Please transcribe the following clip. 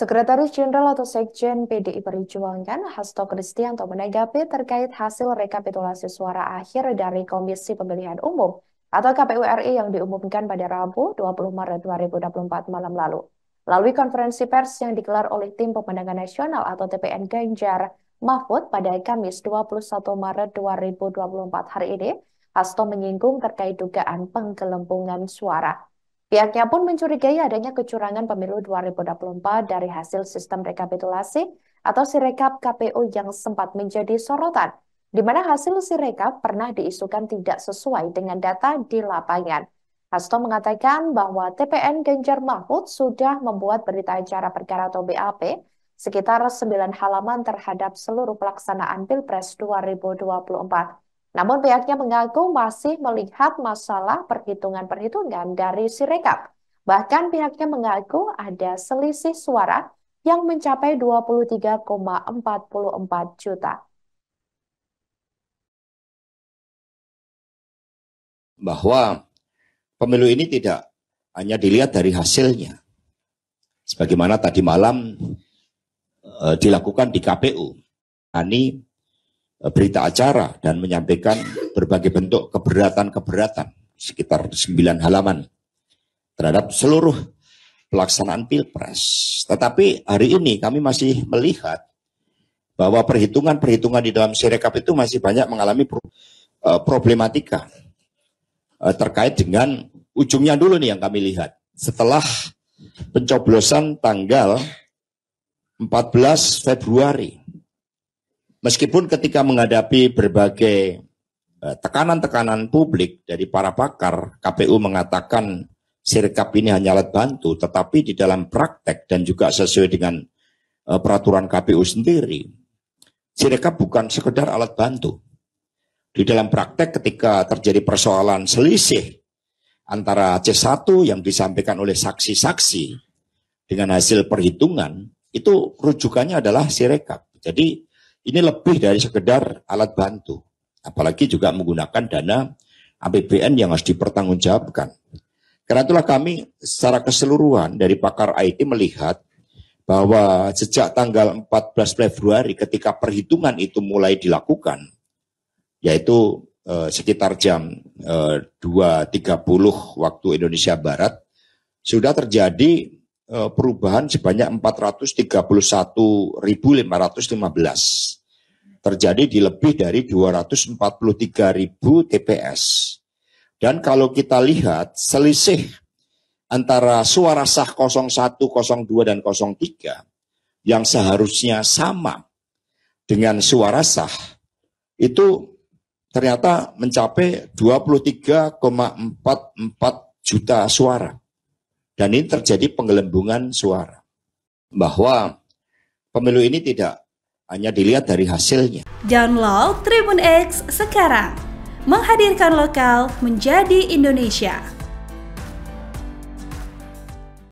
Sekretaris Jenderal atau Sekjen PDI Perjuangan Hasto Kristianto menanggapi terkait hasil rekapitulasi suara akhir dari Komisi Pemilihan Umum atau KPU RI yang diumumkan pada Rabu 20 Maret 2024 malam lalu. Melalui konferensi pers yang digelar oleh Tim Pemenangan Nasional atau TPN Ganjar Mahfud pada Kamis 21 Maret 2024 hari ini, Hasto menyinggung terkait dugaan penggelembungan suara. Pihaknya pun mencurigai adanya kecurangan pemilu 2024 dari hasil sistem rekapitulasi atau sirekap KPU yang sempat menjadi sorotan, di mana hasil sirekap pernah diisukan tidak sesuai dengan data di lapangan. Hasto mengatakan bahwa TPN Ganjar Mahfud sudah membuat berita acara perkara atau BAP sekitar 9 halaman terhadap seluruh pelaksanaan Pilpres 2024. Namun pihaknya mengaku masih melihat masalah perhitungan-perhitungan dari Sirekap. Bahkan pihaknya mengaku ada selisih suara yang mencapai 23,44 juta. Bahwa pemilu ini tidak hanya dilihat dari hasilnya. Sebagaimana tadi malam e, dilakukan di KPU. Ani E, berita acara dan menyampaikan berbagai bentuk keberatan-keberatan sekitar 9 halaman terhadap seluruh pelaksanaan Pilpres. Tetapi hari ini kami masih melihat bahwa perhitungan-perhitungan di dalam Sirekap itu masih banyak mengalami e, problematika e, terkait dengan ujungnya dulu nih yang kami lihat. Setelah pencoblosan tanggal 14 Februari Meskipun ketika menghadapi berbagai eh, tekanan-tekanan publik dari para pakar, KPU mengatakan sirkap ini hanya alat bantu, tetapi di dalam praktek dan juga sesuai dengan eh, peraturan KPU sendiri, sirkap bukan sekedar alat bantu. Di dalam praktek ketika terjadi persoalan selisih antara C1 yang disampaikan oleh saksi-saksi dengan hasil perhitungan, itu rujukannya adalah sirekap. Jadi ini lebih dari sekedar alat bantu. Apalagi juga menggunakan dana APBN yang harus dipertanggungjawabkan. Karena itulah kami secara keseluruhan dari pakar IT melihat bahwa sejak tanggal 14 Februari ketika perhitungan itu mulai dilakukan, yaitu eh, sekitar jam eh, 2.30 waktu Indonesia Barat, sudah terjadi eh, perubahan sebanyak 431.515 terjadi di lebih dari 243 ribu TPS. Dan kalau kita lihat selisih antara suara sah 01, 02, dan 03 yang seharusnya sama dengan suara sah itu ternyata mencapai 23,44 juta suara. Dan ini terjadi penggelembungan suara. Bahwa pemilu ini tidak hanya dilihat dari hasilnya. Download Tribun X sekarang, menghadirkan lokal menjadi Indonesia.